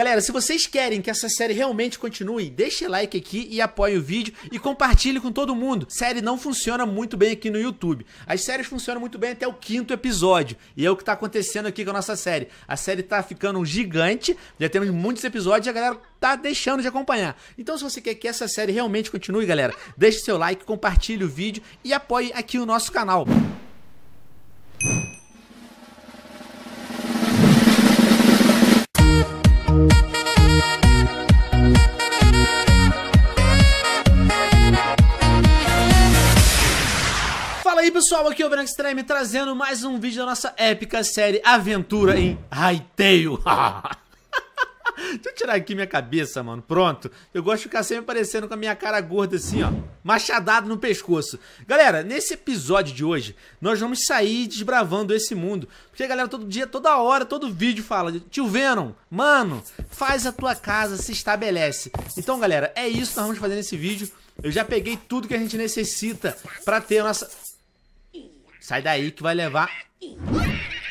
Galera, se vocês querem que essa série realmente continue, deixe like aqui e apoie o vídeo e compartilhe com todo mundo. Série não funciona muito bem aqui no YouTube. As séries funcionam muito bem até o quinto episódio. E é o que tá acontecendo aqui com a nossa série. A série tá ficando um gigante, já temos muitos episódios e a galera tá deixando de acompanhar. Então se você quer que essa série realmente continue, galera, deixe seu like, compartilhe o vídeo e apoie aqui o nosso canal. Fala aí pessoal, aqui é o Branco Extreme trazendo mais um vídeo da nossa épica série Aventura em Hytale. Deixa eu tirar aqui minha cabeça, mano. Pronto. Eu gosto de ficar sempre parecendo com a minha cara gorda assim, ó. Machadado no pescoço. Galera, nesse episódio de hoje, nós vamos sair desbravando esse mundo. Porque, galera, todo dia, toda hora, todo vídeo fala Tio Venom, mano, faz a tua casa, se estabelece. Então, galera, é isso que nós vamos fazer nesse vídeo. Eu já peguei tudo que a gente necessita pra ter a nossa... Sai daí que vai levar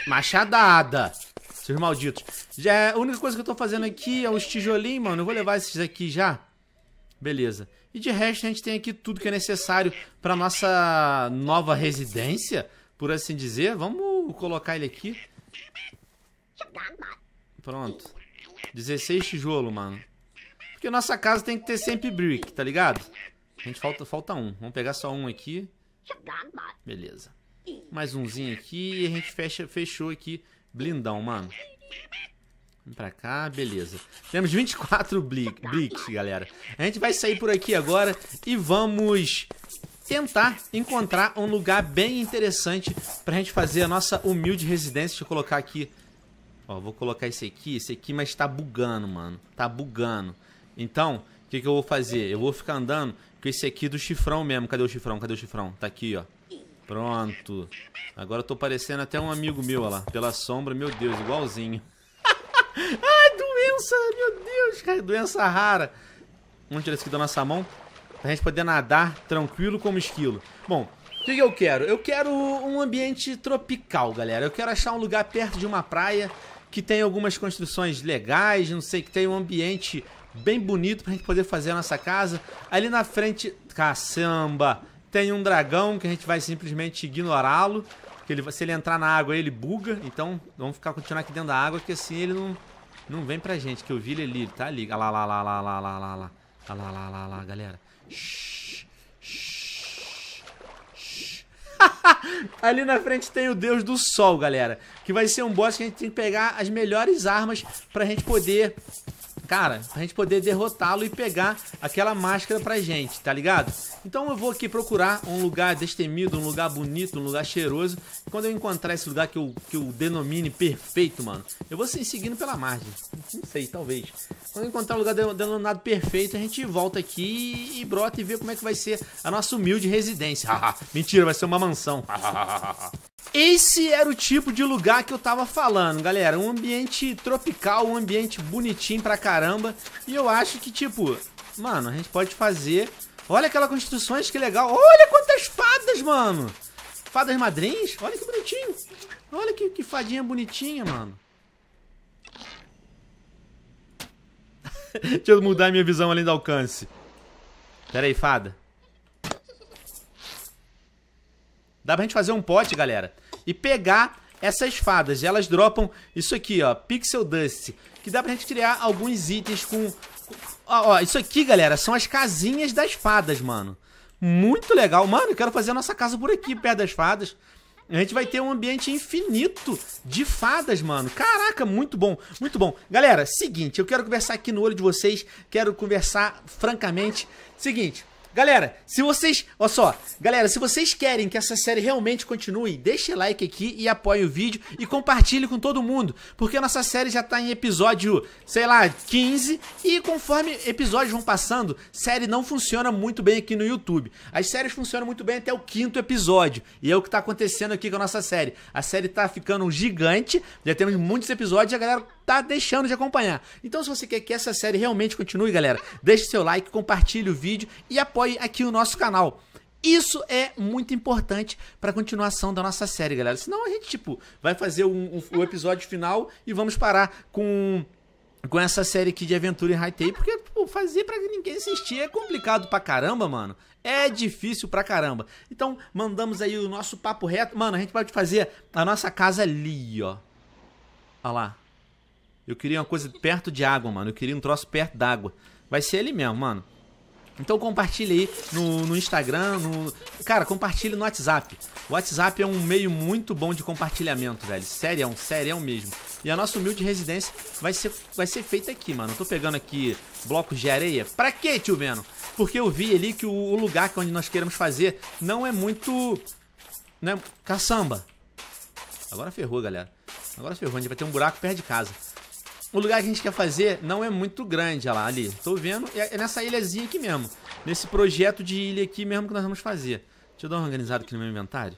machadada. Seus malditos. Já, é, a única coisa que eu tô fazendo aqui é os tijolinhos, mano. Eu vou levar esses aqui já. Beleza. E de resto a gente tem aqui tudo que é necessário pra nossa nova residência, por assim dizer. Vamos colocar ele aqui. Pronto. 16 tijolo, mano. Porque nossa casa tem que ter sempre brick, tá ligado? A gente falta, falta um. Vamos pegar só um aqui. Beleza. Mais umzinho aqui. E a gente fecha, fechou aqui. Blindão, mano. Vem pra cá, beleza. Temos 24 bricks, galera. A gente vai sair por aqui agora e vamos tentar encontrar um lugar bem interessante pra gente fazer a nossa humilde residência. Deixa eu colocar aqui. Ó, vou colocar esse aqui, esse aqui, mas tá bugando, mano. Tá bugando. Então, o que, que eu vou fazer? Eu vou ficar andando com esse aqui do chifrão mesmo. Cadê o chifrão? Cadê o chifrão? Tá aqui, ó. Pronto. Agora eu tô parecendo até um amigo meu, olha lá. Pela sombra, meu Deus, igualzinho. Ai, doença, meu Deus, cara, doença rara. Vamos tirar isso aqui da nossa mão. Pra gente poder nadar tranquilo como esquilo. Bom, o que eu quero? Eu quero um ambiente tropical, galera. Eu quero achar um lugar perto de uma praia que tem algumas construções legais, não sei, que tem um ambiente bem bonito pra gente poder fazer a nossa casa. Ali na frente... Caçamba! Tem um dragão que a gente vai simplesmente ignorá-lo. Ele, se ele entrar na água, ele buga. Então, vamos ficar continuar aqui dentro da água, que assim ele não, não vem pra gente. Que eu vi ele ali, ele tá ali. Olha ah, lá, lá, lá, lá, lá, lá, lá, lá. Olha ah, lá, lá, lá, lá, galera. shhh, shhh. ali na frente tem o Deus do Sol, galera. Que vai ser um boss que a gente tem que pegar as melhores armas pra gente poder cara, pra gente poder derrotá-lo e pegar aquela máscara pra gente, tá ligado? Então eu vou aqui procurar um lugar destemido, um lugar bonito, um lugar cheiroso. Quando eu encontrar esse lugar que eu, que eu denomine perfeito, mano, eu vou seguindo pela margem. Não sei, talvez. Quando eu encontrar um lugar denominado perfeito, a gente volta aqui e, e brota e vê como é que vai ser a nossa humilde residência. Mentira, vai ser uma mansão. Esse era o tipo de lugar que eu tava falando, galera. Um ambiente tropical, um ambiente bonitinho pra caramba. E eu acho que, tipo, mano, a gente pode fazer... Olha aquela construções, que legal. Olha quantas fadas, mano. Fadas madrinhas. Olha que bonitinho. Olha que, que fadinha bonitinha, mano. Deixa eu mudar minha visão além do alcance. Pera aí, fada. Dá pra gente fazer um pote, galera e pegar essas fadas. Elas dropam isso aqui, ó, Pixel Dust, que dá pra gente criar alguns itens com... Ó, ó, isso aqui, galera, são as casinhas das fadas, mano. Muito legal. Mano, eu quero fazer a nossa casa por aqui, perto das fadas. A gente vai ter um ambiente infinito de fadas, mano. Caraca, muito bom, muito bom. Galera, seguinte, eu quero conversar aqui no olho de vocês, quero conversar francamente. Seguinte, Galera, se vocês. Olha só. Galera, se vocês querem que essa série realmente continue, deixe like aqui e apoie o vídeo e compartilhe com todo mundo. Porque a nossa série já tá em episódio, sei lá, 15. E conforme episódios vão passando, série não funciona muito bem aqui no YouTube. As séries funcionam muito bem até o quinto episódio. E é o que tá acontecendo aqui com a nossa série. A série tá ficando gigante. Já temos muitos episódios e a galera tá deixando de acompanhar. Então, se você quer que essa série realmente continue, galera, deixe seu like, compartilhe o vídeo e apoie aqui o nosso canal. Isso é muito importante para a continuação da nossa série, galera. Senão a gente, tipo, vai fazer o um, um, um episódio final e vamos parar com com essa série aqui de aventura em high-tech, porque fazer para ninguém assistir é complicado pra caramba, mano. É difícil pra caramba. Então, mandamos aí o nosso papo reto. Mano, a gente pode fazer a nossa casa ali, ó. Olha lá. Eu queria uma coisa perto de água, mano. Eu queria um troço perto d'água. Vai ser ele mesmo, mano. Então compartilha aí no, no Instagram, no... Cara, compartilha no WhatsApp. O WhatsApp é um meio muito bom de compartilhamento, velho. Sério, é um sério mesmo. E a nossa humilde residência vai ser, vai ser feita aqui, mano. Eu tô pegando aqui blocos de areia. Pra quê, tio Venom? Porque eu vi ali que o, o lugar onde nós queremos fazer não é muito... né? Caçamba. Agora ferrou, galera. Agora ferrou. A gente vai ter um buraco perto de casa. O lugar que a gente quer fazer não é muito grande, olha lá, ali. Tô vendo. É, é nessa ilhazinha aqui mesmo. Nesse projeto de ilha aqui mesmo que nós vamos fazer. Deixa eu dar uma organizada aqui no meu inventário.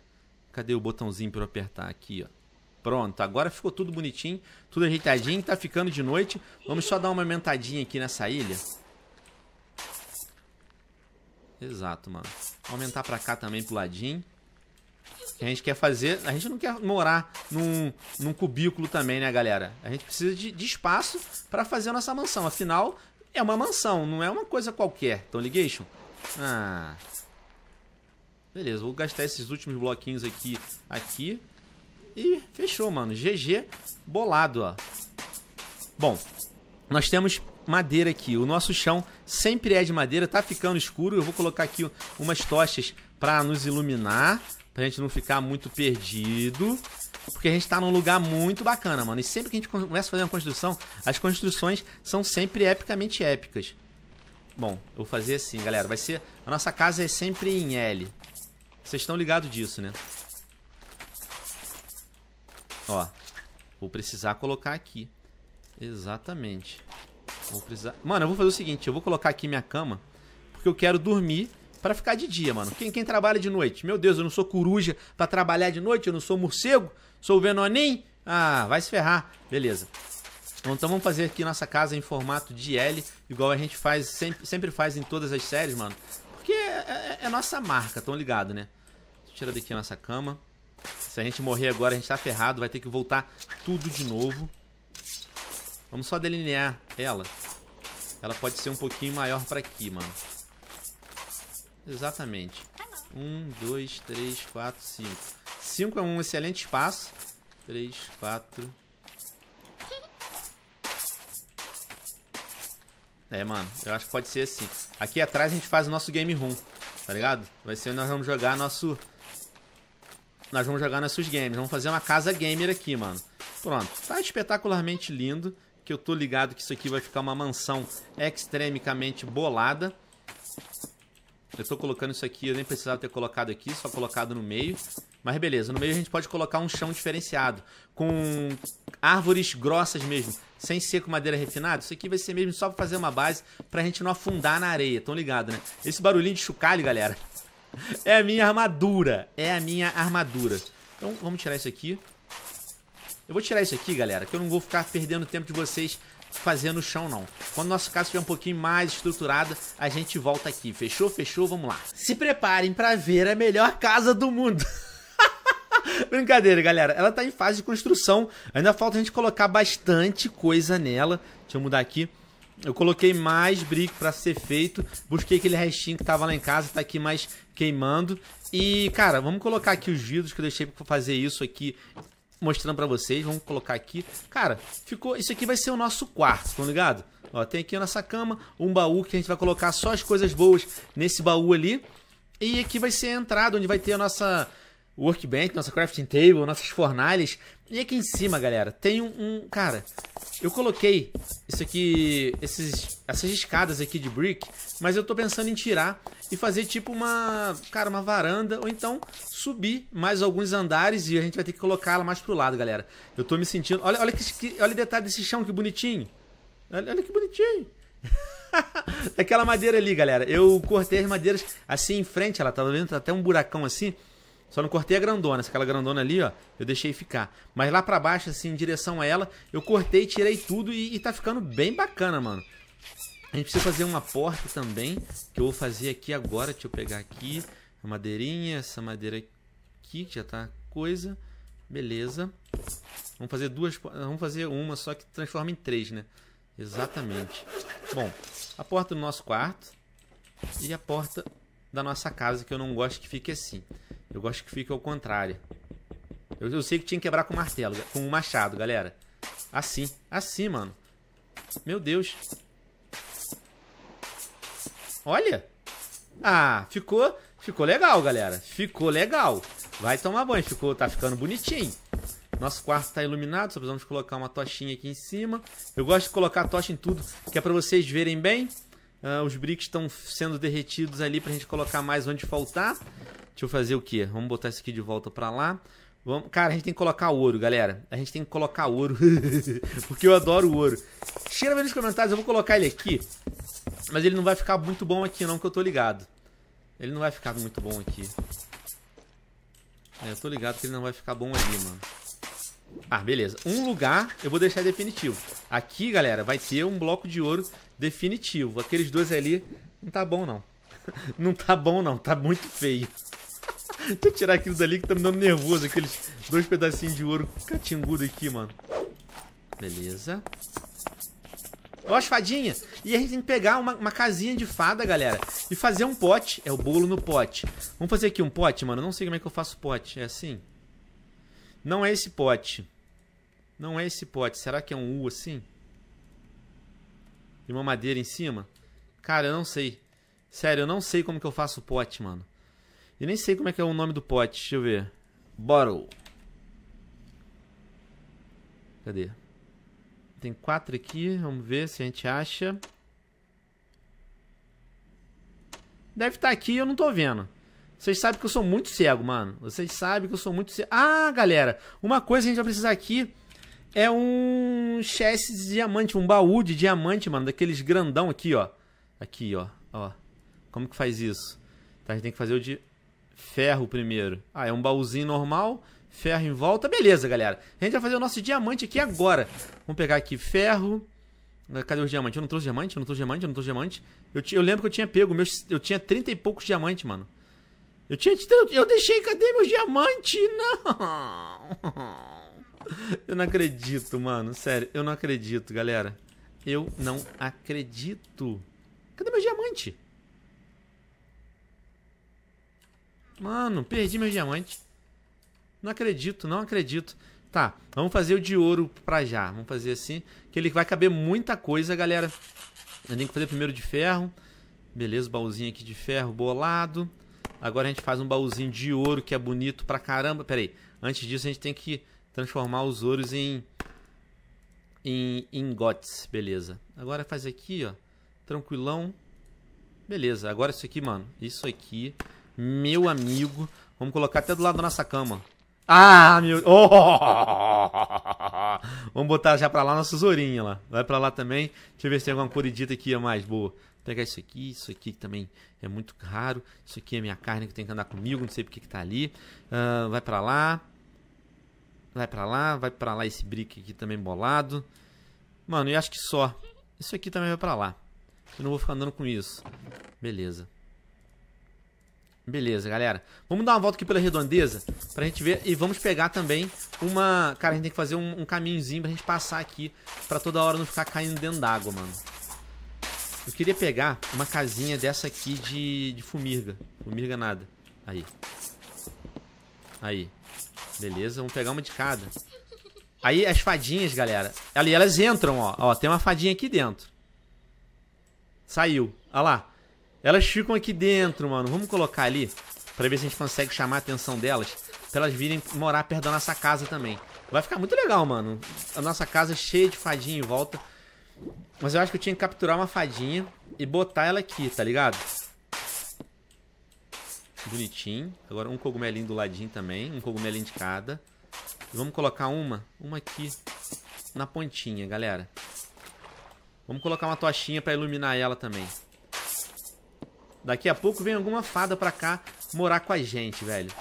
Cadê o botãozinho pra eu apertar aqui, ó? Pronto, agora ficou tudo bonitinho, tudo ajeitadinho, tá ficando de noite. Vamos só dar uma aumentadinha aqui nessa ilha. Exato, mano. Aumentar pra cá também pro ladinho que a gente quer fazer. A gente não quer morar num, num cubículo também, né, galera? A gente precisa de, de espaço para fazer a nossa mansão. Afinal, é uma mansão, não é uma coisa qualquer. Então, ligation? Ah. Beleza, vou gastar esses últimos bloquinhos aqui. aqui. E fechou, mano. GG bolado, ó. Bom, nós temos madeira aqui. O nosso chão sempre é de madeira, tá ficando escuro. Eu vou colocar aqui umas tochas para nos iluminar. Pra gente não ficar muito perdido. Porque a gente tá num lugar muito bacana, mano. E sempre que a gente começa a fazer uma construção, as construções são sempre epicamente épicas. Bom, eu vou fazer assim, galera. Vai ser... A nossa casa é sempre em L. Vocês estão ligados disso, né? Ó. Vou precisar colocar aqui. Exatamente. Vou precisar... Mano, eu vou fazer o seguinte. Eu vou colocar aqui minha cama. Porque eu quero dormir para ficar de dia, mano. Quem, quem trabalha de noite? Meu Deus, eu não sou coruja para trabalhar de noite, eu não sou morcego, sou venonim. Ah, vai se ferrar. Beleza. Então, então vamos fazer aqui nossa casa em formato de L, igual a gente faz, sempre, sempre faz em todas as séries, mano. Porque é, é, é nossa marca, tão ligado, né? Tira daqui a nossa cama. Se a gente morrer agora, a gente tá ferrado, vai ter que voltar tudo de novo. Vamos só delinear ela. Ela pode ser um pouquinho maior pra aqui, mano. Exatamente. Um, dois, três, quatro, cinco. Cinco é um excelente espaço. Três, quatro. É, mano, eu acho que pode ser assim. Aqui atrás a gente faz o nosso game room, tá ligado? Vai ser onde nós vamos jogar nosso... Nós vamos jogar nossos games. Vamos fazer uma casa gamer aqui, mano. Pronto. Tá espetacularmente lindo. Que eu tô ligado que isso aqui vai ficar uma mansão extremamente bolada. Eu tô colocando isso aqui, eu nem precisava ter colocado aqui, só colocado no meio. Mas beleza, no meio a gente pode colocar um chão diferenciado, com árvores grossas mesmo, sem ser com madeira refinada. Isso aqui vai ser mesmo só pra fazer uma base pra gente não afundar na areia, tão ligado, né? Esse barulhinho de chocalho, galera, é a minha armadura, é a minha armadura. Então vamos tirar isso aqui. Eu vou tirar isso aqui, galera, que eu não vou ficar perdendo tempo de vocês fazer no chão, não. Quando nossa casa estiver um pouquinho mais estruturada, a gente volta aqui. Fechou? Fechou? Vamos lá. Se preparem para ver a melhor casa do mundo. Brincadeira, galera. Ela tá em fase de construção. Ainda falta a gente colocar bastante coisa nela. Deixa eu mudar aqui. Eu coloquei mais brico para ser feito. Busquei aquele restinho que tava lá em casa, tá aqui mais queimando. E, cara, vamos colocar aqui os vidros que eu deixei para fazer isso aqui mostrando para vocês. Vamos colocar aqui. Cara, ficou. Isso aqui vai ser o nosso quarto, tá ligado? Ó, tem aqui a nossa cama, um baú que a gente vai colocar só as coisas boas nesse baú ali. E aqui vai ser a entrada, onde vai ter a nossa workbench, nossa crafting table, nossas fornalhas. E aqui em cima, galera, tem um... um cara, eu coloquei isso aqui, esses, essas escadas aqui de brick, mas eu tô pensando em tirar e fazer tipo uma, cara, uma varanda, ou então subir mais alguns andares e a gente vai ter que colocar ela mais pro lado, galera. Eu tô me sentindo. Olha, olha, que, olha o detalhe desse chão, que bonitinho. Olha, olha que bonitinho. Aquela madeira ali, galera. Eu cortei as madeiras assim em frente, ela tava vendo, tá até um buracão assim. Só não cortei a grandona, aquela grandona ali, ó, eu deixei ficar. Mas lá pra baixo, assim, em direção a ela, eu cortei, tirei tudo e, e tá ficando bem bacana, mano. A gente precisa fazer uma porta também, que eu vou fazer aqui agora. Deixa eu pegar aqui a madeirinha, essa madeira aqui, que já tá coisa. Beleza. Vamos fazer duas, vamos fazer uma só que transforma em três, né? Exatamente. Bom, a porta do nosso quarto e a porta da nossa casa, que eu não gosto que fique assim. Eu gosto que fique ao contrário. Eu, eu sei que tinha que quebrar com martelo, com o machado, galera. Assim, assim, mano. Meu Deus. Olha. Ah, ficou, ficou legal, galera. Ficou legal. Vai tomar banho, ficou, tá ficando bonitinho. Nosso quarto está iluminado, só precisamos colocar uma tochinha aqui em cima. Eu gosto de colocar tocha em tudo, que é para vocês verem bem. Uh, os bricks estão sendo derretidos ali para a gente colocar mais onde faltar. Deixa eu fazer o quê? Vamos botar isso aqui de volta para lá. Vamos... Cara, a gente tem que colocar ouro, galera. A gente tem que colocar ouro. porque eu adoro ouro. Cheira bem nos comentários, eu vou colocar ele aqui. Mas ele não vai ficar muito bom aqui, não, que eu tô ligado. Ele não vai ficar muito bom aqui. É, eu tô ligado que ele não vai ficar bom ali, mano. Ah, beleza. Um lugar eu vou deixar definitivo. Aqui, galera, vai ter um bloco de ouro definitivo. Aqueles dois ali não tá bom, não. não tá bom, não. Tá muito feio. Deixa eu tirar aquilo dali que tá me dando nervoso. Aqueles dois pedacinhos de ouro catingudo aqui, mano. Beleza. Ó as fadinhas. E a gente tem que pegar uma, uma, casinha de fada, galera. E fazer um pote. É o bolo no pote. Vamos fazer aqui um pote, mano? Eu não sei como é que eu faço pote. É assim? Não é esse pote. Não é esse pote. Será que é um U assim? E uma madeira em cima? Cara, eu não sei. Sério, eu não sei como que eu faço pote, mano. E nem sei como é que é o nome do pote. Deixa eu ver. Bottle. Cadê? Tem quatro aqui. Vamos ver se a gente acha. Deve estar tá aqui eu não tô vendo. Vocês sabem que eu sou muito cego, mano. Vocês sabem que eu sou muito cego. Ah, galera. Uma coisa que a gente vai precisar aqui é um chest de diamante. Um baú de diamante, mano. Daqueles grandão aqui, ó. Aqui, ó. ó. Como que faz isso? Tá, a gente tem que fazer o de ferro primeiro. Ah, é um baúzinho normal ferro em volta. Beleza, galera. A gente vai fazer o nosso diamante aqui agora. Vamos pegar aqui ferro. Né, cadê os diamantes? Eu não trouxe diamante, eu não trouxe diamante, eu não trouxe diamante. Eu, eu lembro que eu tinha pego, meus, eu tinha 30 e poucos diamantes, mano. Eu tinha. Eu deixei, cadê meus diamantes? Não! Eu não acredito, mano. Sério, eu não acredito, galera. Eu não acredito. Cadê meu diamante? Mano, perdi meu diamante. Não acredito, não acredito. Tá, vamos fazer o de ouro pra já. Vamos fazer assim, que ele vai caber muita coisa, galera. Eu tenho que fazer primeiro de ferro. Beleza, baúzinho aqui de ferro bolado. Agora a gente faz um baúzinho de ouro que é bonito pra caramba. Pera aí, antes disso a gente tem que transformar os ouros em, em ingotes, beleza. Agora faz aqui, ó, tranquilão. Beleza, agora isso aqui, mano, isso aqui, meu amigo. Vamos colocar até do lado da nossa cama, ah, meu. Oh! Vamos botar já pra lá nossa tesourinha lá. Vai pra lá também. Deixa eu ver se tem alguma coridita aqui é mais boa. Vou pegar isso aqui, isso aqui também é muito raro. Isso aqui é minha carne que tem que andar comigo, não sei porque que tá ali. Uh, vai pra lá. Vai pra lá, vai pra lá esse brick aqui também bolado. Mano, e acho que só. Isso aqui também vai pra lá. Eu não vou ficar andando com isso. Beleza. Beleza, galera. Vamos dar uma volta aqui pela redondeza pra gente ver. E vamos pegar também uma... Cara, a gente tem que fazer um, um caminhozinho pra gente passar aqui pra toda hora não ficar caindo dentro d'água, mano. Eu queria pegar uma casinha dessa aqui de, de fumirga. Fumirga nada. Aí. Aí. Beleza, vamos pegar uma de cada. Aí as fadinhas, galera. Ali elas entram, ó. Ó, tem uma fadinha aqui dentro. Saiu. Olha lá. Elas ficam aqui dentro, mano. Vamos colocar ali pra ver se a gente consegue chamar a atenção delas. Pra elas virem morar perto da nossa casa também. Vai ficar muito legal, mano. A nossa casa é cheia de fadinha em volta. Mas eu acho que eu tinha que capturar uma fadinha e botar ela aqui, tá ligado? Bonitinho. Agora um cogumelinho do ladinho também. Um cogumelinho de cada. E vamos colocar uma. Uma aqui na pontinha, galera. Vamos colocar uma tochinha pra iluminar ela também. Daqui a pouco vem alguma fada pra cá morar com a gente, velho.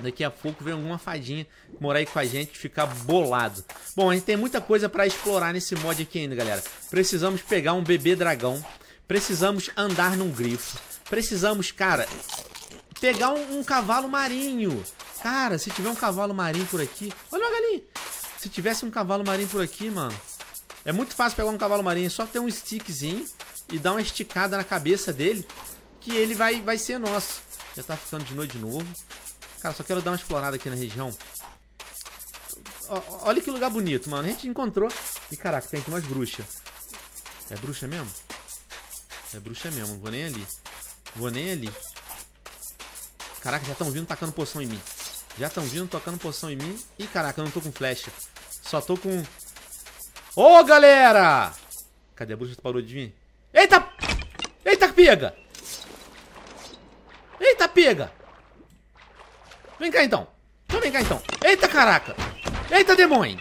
Daqui a pouco vem alguma fadinha morar aí com a gente ficar bolado. Bom, a gente tem muita coisa pra explorar nesse mod aqui ainda, galera. Precisamos pegar um bebê dragão. Precisamos andar num grifo. Precisamos, cara, pegar um, um cavalo marinho. Cara, se tiver um cavalo marinho por aqui... Olha uma galinha! Se tivesse um cavalo marinho por aqui, mano... É muito fácil pegar um cavalo marinho, é só ter um stickzinho e dá uma esticada na cabeça dele, que ele vai, vai ser nosso. Já tá ficando de noite de novo. Cara, só quero dar uma explorada aqui na região. olha que lugar bonito, mano. A gente encontrou. E caraca, tem aqui umas bruxas. É bruxa mesmo? É bruxa mesmo, não vou nem ali. Vou nem ali. Caraca, já estão vindo tacando poção em mim. Já estão vindo tocando poção em mim. Ih, caraca, eu não tô com flecha. Só tô com... Ô, oh, galera! Cadê a bruxa? Tu parou de vir? Eita, pega! Eita, pega! Vem cá, então. Então vem cá, então. Eita, caraca! Eita, demônio!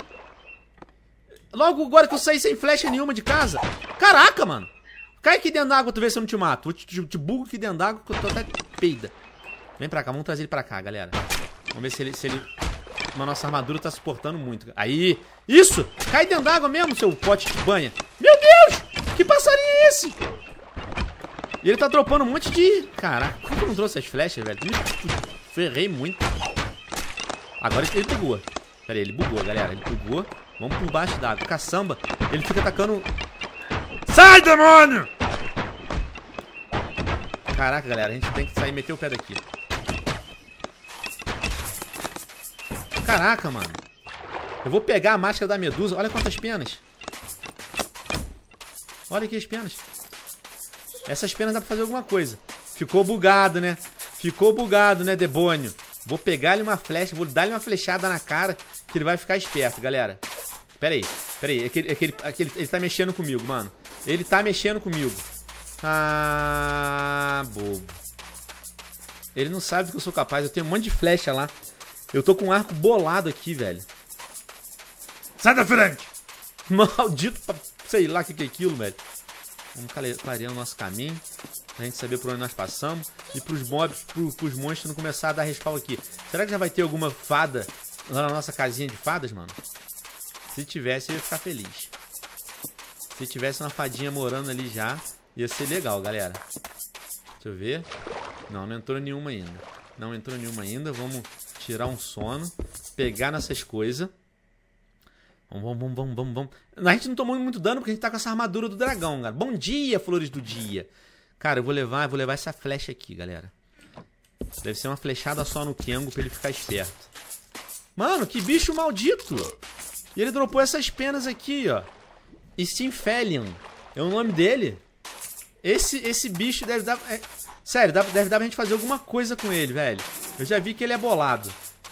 Logo agora que eu saí sem flecha nenhuma de casa. Caraca, mano! Cai aqui dentro d'água, tu vê se eu não te mato. Eu te, te, te bugo aqui dentro d'água que eu tô até peida. Vem pra cá, vamos trazer ele pra cá, galera. Vamos ver se ele... Se ele... Mas nossa armadura tá suportando muito. Aí! Isso! Cai dentro d'água mesmo, seu pote de banha. Meu Deus! Que passarinho é esse? E ele tá dropando um monte de... Caraca, como que eu não trouxe as flechas, velho? Me ferrei muito. Agora ele bugou. Pera aí, ele bugou, galera. Ele bugou. Vamos por baixo da água. Caçamba. Ele fica atacando... Sai, demônio! Caraca, galera. A gente tem que sair e meter o pé daqui. Caraca, mano. Eu vou pegar a máscara da medusa. Olha quantas penas. Olha aqui as penas. Essas penas dá pra fazer alguma coisa. Ficou bugado, né? Ficou bugado, né, Debônio? Vou pegar ele uma flecha, vou dar-lhe uma flechada na cara que ele vai ficar esperto, galera. Pera aí, pera aí. É é é ele tá mexendo comigo, mano. Ele tá mexendo comigo. Ah, bobo. Ele não sabe que eu sou capaz. Eu tenho um monte de flecha lá. Eu tô com um arco bolado aqui, velho. Sai da frente! Maldito, sei lá o que, que é aquilo, velho. Vamos clareando o nosso caminho. Pra gente saber por onde nós passamos. E pros mobs, pro, pros monstros não começar a dar respaldo aqui. Será que já vai ter alguma fada lá na nossa casinha de fadas, mano? Se tivesse, eu ia ficar feliz. Se tivesse uma fadinha morando ali já, ia ser legal, galera. Deixa eu ver. Não, não entrou nenhuma ainda. Não entrou nenhuma ainda. Vamos tirar um sono. Pegar nessas coisas. Vamos, vamos, vamos, vamos, vamos. A gente não tomou muito dano porque a gente tá com essa armadura do dragão, cara. Bom dia, flores do dia. Cara, eu vou levar, eu vou levar essa flecha aqui, galera. Deve ser uma flechada só no Kengo pra ele ficar esperto. Mano, que bicho maldito! E ele dropou essas penas aqui, ó. Steamfelion. É o nome dele? Esse, esse bicho deve dar... É, sério, deve dar pra gente fazer alguma coisa com ele, velho. Eu já vi que ele é bolado.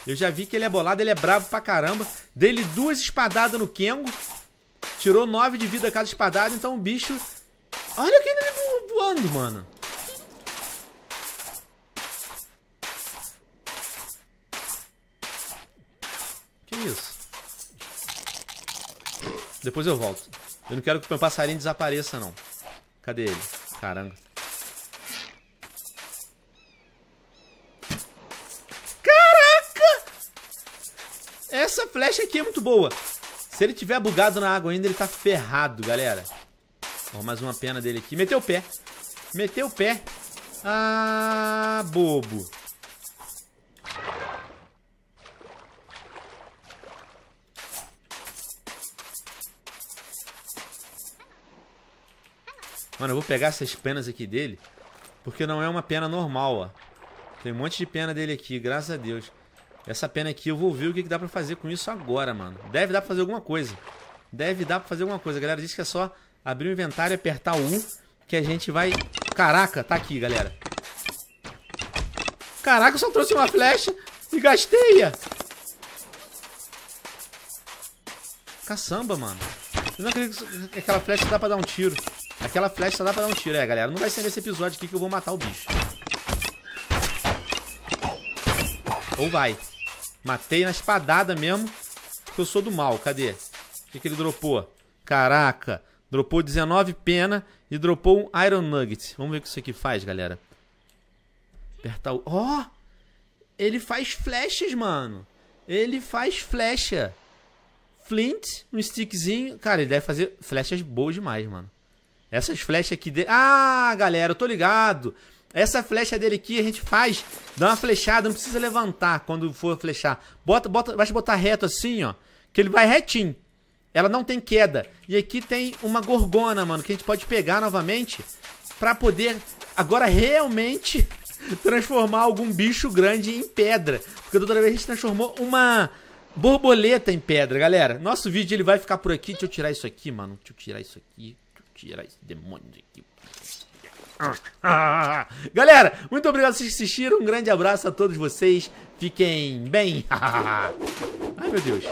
Eu já vi que ele é bolado, ele é bravo pra caramba. Dele duas espadadas no Kengo. Tirou nove de vida cada espadada, então o bicho... Olha que ele tá voando, mano. Que isso? Depois eu volto. Eu não quero que o meu passarinho desapareça, não. Cadê ele? Caramba. flecha aqui é muito boa. Se ele tiver bugado na água ainda, ele tá ferrado, galera. Ó, mais uma pena dele aqui. Meteu o pé. Meteu o pé. Ah, bobo. Mano, eu vou pegar essas penas aqui dele, porque não é uma pena normal, ó. Tem um monte de pena dele aqui, graças a Deus. Essa pena aqui, eu vou ver o que, que dá pra fazer com isso agora, mano. Deve dar pra fazer alguma coisa. Deve dar pra fazer alguma coisa. A galera disse que é só abrir o inventário e apertar U que a gente vai... Caraca, tá aqui, galera. Caraca, eu só trouxe uma flecha e gastei-a. Caçamba, mano. Eu não acredito que aquela flecha dá pra dar um tiro. Aquela flecha só dá pra dar um tiro. É, galera, não vai ser nesse episódio aqui que eu vou matar o bicho. Ou vai. Matei na espadada mesmo. porque eu sou do mal. Cadê? O que, que ele dropou? Caraca. Dropou 19 pena e dropou um Iron Nugget. Vamos ver o que isso aqui faz, galera. Apertar o... Ó! Oh! Ele faz flechas, mano. Ele faz flecha. Flint, um stickzinho. Cara, ele deve fazer flechas boas demais, mano. Essas flechas aqui... De... Ah, galera, eu tô ligado. Essa flecha dele aqui a gente faz, dá uma flechada, não precisa levantar quando for flechar. Bota, bota, vai botar reto assim, ó, que ele vai retinho. Ela não tem queda. E aqui tem uma gorgona, mano, que a gente pode pegar novamente pra poder agora realmente transformar algum bicho grande em pedra. Porque toda vez a gente transformou uma borboleta em pedra, galera. Nosso vídeo ele vai ficar por aqui. Deixa eu tirar isso aqui, mano. Deixa eu tirar isso aqui. Deixa eu tirar esse demônio aqui. Galera, muito obrigado por assistiram. Um grande abraço a todos vocês. Fiquem bem. Ai, meu Deus.